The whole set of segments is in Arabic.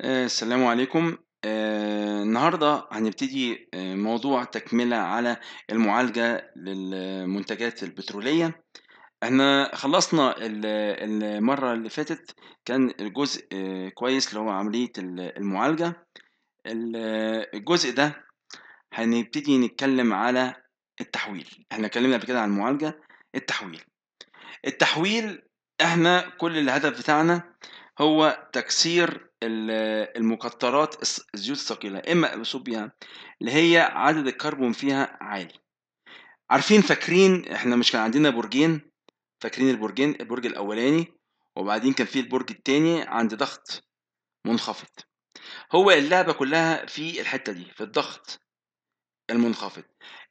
آه، السلام عليكم آه، النهاردة هنبتدي آه، موضوع تكملة على المعالجة للمنتجات البترولية احنا خلصنا ال- المرة اللي فاتت كان الجزء كويس اللي هو عملية المعالجة ال- الجزء ده هنبتدي نتكلم على التحويل احنا اتكلمنا قبل كده عن المعالجة التحويل التحويل احنا كل الهدف بتاعنا هو تكسير المقطرات الزيوت الثقيله اما بصوبيان اللي هي عدد الكربون فيها عالي عارفين فاكرين احنا مش كان عندنا برجين فاكرين البرجين البرج الاولاني وبعدين كان في البرج التاني عند ضغط منخفض هو اللعبه كلها في الحته دي في الضغط المنخفض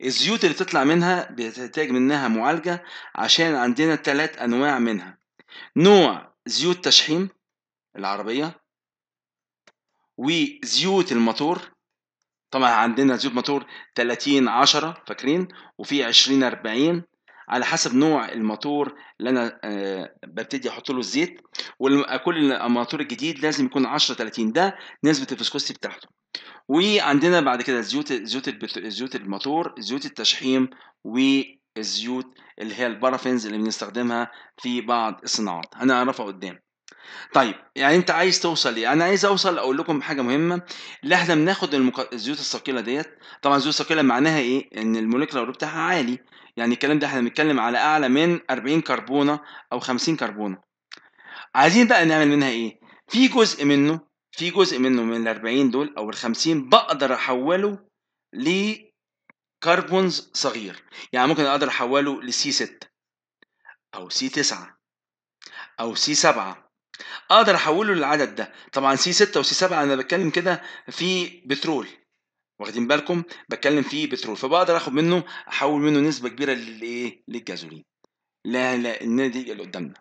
الزيوت اللي بتطلع منها بتحتاج منها معالجه عشان عندنا ثلاث انواع منها نوع زيوت تشحيم العربية وزيوت الماتور طبعا عندنا زيوت ماتور 30 10 فاكرين وفي 20 40 على حسب نوع الماتور اللي انا آه، ببتدي احط له الزيت وكل الماتور الجديد لازم يكون 10 30 ده نسبه الفسكوستي بتاعته وعندنا بعد كده زيوت زيوت زيوت الماتور زيوت التشحيم والزيوت اللي هي البارافينز اللي بنستخدمها في بعض الصناعات هنعرفها قدام طيب يعني انت عايز توصل ايه؟ انا عايز اوصل اقول لكم حاجه مهمه اللي احنا بناخد المك... الزيوت الثقيله ديت طبعا الزيوت الثقيله معناها ايه؟ ان الموليكولار بتاعها عالي يعني الكلام ده احنا بنتكلم على اعلى من 40 كربونه او 50 كربونه عايزين بقى نعمل منها ايه؟ في جزء منه في جزء منه من ال 40 دول او ال 50 بقدر احوله لكربونز صغير يعني ممكن اقدر احوله لسي 6 او سي 9 او سي 7 اقدر احوله للعدد ده طبعا سي 6 وسي 7 انا بتكلم كده في بترول واخدين بالكم بتكلم فيه بترول فبقدر اخد منه احول منه نسبه كبيره للايه للجازولين لا لا النادي اللي قدامنا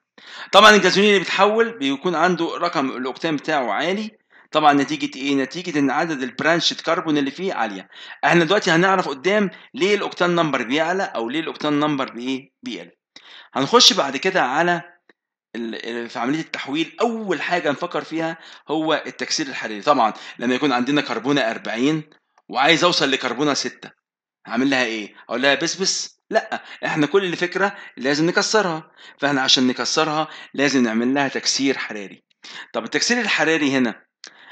طبعا الجازولين اللي بيتحول بيكون عنده رقم الاوكتان بتاعه عالي طبعا نتيجه ايه نتيجه ان عدد البرانش كربون اللي فيه عاليه احنا دلوقتي هنعرف قدام ليه الاوكتان نمبر بيعلى او ليه الاوكتان نمبر بايه بيقل هنخش بعد كده على في عمليه التحويل اول حاجه نفكر فيها هو التكسير الحراري طبعا لما يكون عندنا كربونه 40 وعايز اوصل لكربونه 6 هعمل لها ايه اقول لها بسبس بس؟ لا احنا كل اللي فكره لازم نكسرها فاحنا عشان نكسرها لازم نعمل لها تكسير حراري طب التكسير الحراري هنا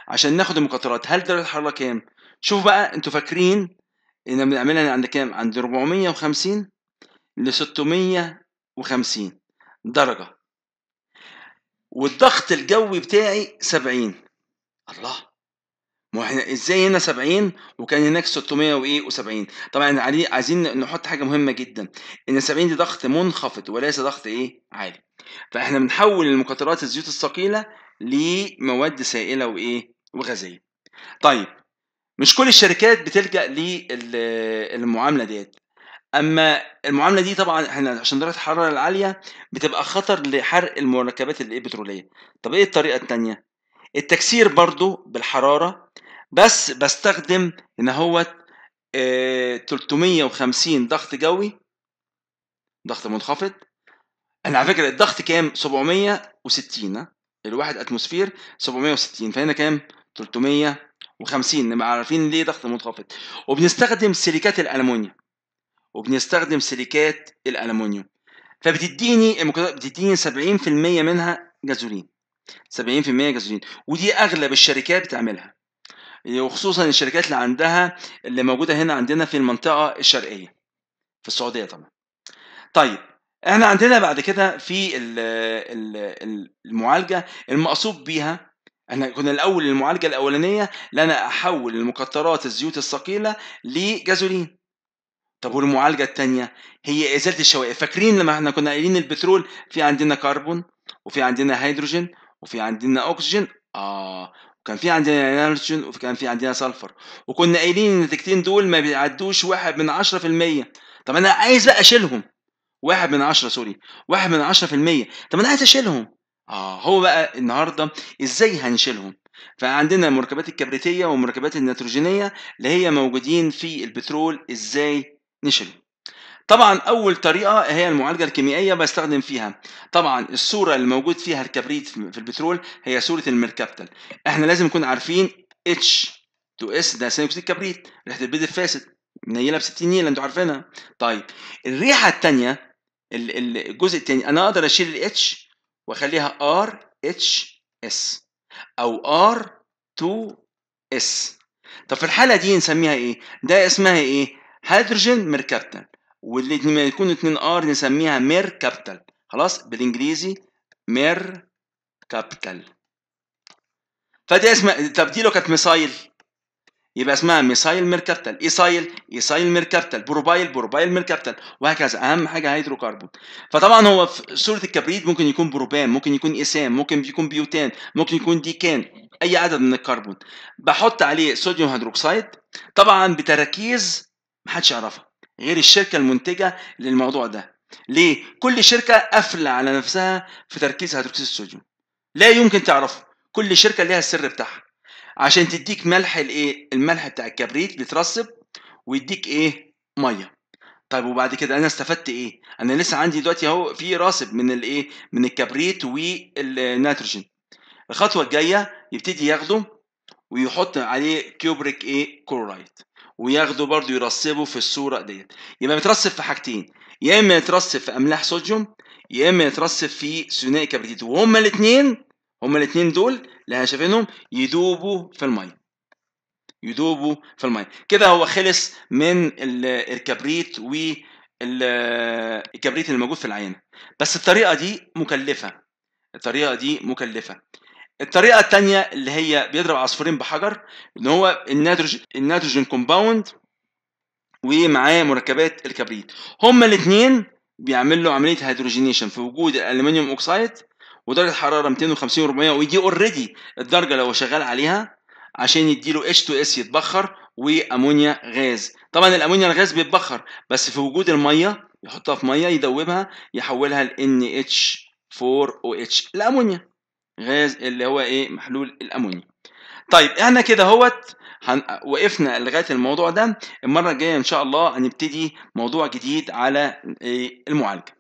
عشان ناخد المقطرات هل درجه الحراره كام شوف بقى انتوا فاكرين ان بنعملها عند كام عند 450 ل 650 درجه والضغط الجوي بتاعي 70 الله ما احنا ازاي هنا 70 وكان هناك 600 وايه و70 طبعا عايزين نحط حاجه مهمه جدا ان 70 دي ضغط منخفض وليس ضغط ايه عالي فاحنا بنحول المقطرات الزيوت الثقيله لمواد سائله وايه وغازيه طيب مش كل الشركات بتلجا للمعامله ديت اما المعامله دي طبعا احنا عشان درجه الحراره العاليه بتبقى خطر لحرق المركبات البتروليه طب ايه الطريقه الثانيه التكسير برضو بالحراره بس بستخدم ان هو 350 آه، ضغط جوي ضغط منخفض انا على فكره الضغط كام 760 الواحد اتموسفير 760 فهنا كام 350 نبقى عارفين ليه ضغط منخفض وبنستخدم سيليكات الالومنيوم وبنستخدم سيليكات الالومنيوم فبتديني بتديني 70% منها جازولين 70% جازولين ودي اغلب الشركات بتعملها وخصوصا الشركات اللي عندها اللي موجوده هنا عندنا في المنطقه الشرقيه في السعوديه طبعا طيب احنا عندنا بعد كده في المعالجه المقصود بيها احنا كنا الاول المعالجه الاولانيه ان انا احول المكترات الزيوت الثقيله لجازولين طب والمعالجه الثانيه هي ازاله الشوائب فاكرين لما احنا كنا قايلين البترول في عندنا كربون وفي عندنا هيدروجين وفي عندنا اكسجين اه وكان في عندنا نيتروجين وكان في عندنا سلفر وكنا قايلين ان النتيجتين دول ما بيعدوش واحد من عشرة في المية طب انا عايز بقى اشيلهم واحد من عشرة سوري واحد من عشرة في المية طب انا عايز اشيلهم اه هو بقى النهارده ازاي هنشيلهم فعندنا المركبات الكبريتيه والمركبات النيتروجينيه اللي هي موجودين في البترول ازاي نشري طبعا اول طريقه هي المعالجه الكيميائيه بستخدم فيها طبعا الصوره اللي موجود فيها الكبريت في البترول هي صوره الميركابتل احنا لازم نكون عارفين اتش تو اس ده ثاني اكسيد الكبريت ريحه البيض الفاسد منيله ب 60 نيله انتوا عارفينها طيب الريحه الثانيه الجزء الثاني انا اقدر اشيل الاتش واخليها ار اتش اس او ار 2 اس طب في الحاله دي نسميها ايه ده اسمها ايه هيدروجين ميركابتل واللي لما يكون اتنين ار نسميها كابيتال خلاص بالانجليزي كابيتال فدي اسمها طب دي لو كانت ميسايل يبقى اسمها ميسايل ميركابتل ايسايل ايسايل كابيتال بروبايل بروبايل كابيتال وهكذا اهم حاجه هيدروكربون فطبعا هو في صوره الكبريت ممكن يكون بروبان ممكن يكون ايسام ممكن يكون بيوتان ممكن يكون ديكان اي عدد من الكربون بحط عليه صوديوم هيدروكسيد طبعا بتركيز محدش يعرفها غير الشركه المنتجه للموضوع ده ليه كل شركه قافله على نفسها في تركيزها هيدروكسيد الصوديوم لا يمكن تعرفه كل شركه ليها السر بتاعها عشان تديك ملح الايه الملح بتاع الكبريت بيترسب ويديك ايه ميه طيب وبعد كده انا استفدت ايه انا لسه عندي دلوقتي اهو في راسب من الايه من الكبريت والنيتروجين الخطوه الجايه يبتدي ياخده ويحط عليه كيوبريك ايه كلورايد وياخده برضه يرسبه في الصوره ديت يبقى مترسب في حاجتين يا اما يترسب في املاح صوديوم يا اما يترسب في ثنائي كبريتيت وهما الاثنين هما الاثنين دول اللي احنا شايفينهم يدوبوا في الميه يدوبوا في الميه كده هو خلص من الكبريت والكبريت اللي موجود في العينه بس الطريقه دي مكلفه الطريقه دي مكلفه الطريقه الثانيه اللي هي بيضرب عصفورين بحجر ان هو النيتروجين النيتروجين كومباوند ومعاه مركبات الكبريت هما الاثنين بيعمل له عمليه هيدروجينيشن في وجود الألمنيوم اوكسايد ودرجه حراره 250 و400 ودي اوريدي الدرجه لو شغال عليها عشان يديله اتش 2 اس يتبخر وامونيا غاز طبعا الامونيا الغاز بيتبخر بس في وجود الميه يحطها في ميه يدوبها يحولها ل NH4OH الامونيا غاز اللي هو ايه محلول الامونيا طيب احنا كده اهوت هن... وقفنا لغايه الموضوع ده المره الجايه ان شاء الله هنبتدي موضوع جديد على إيه؟ المعالجه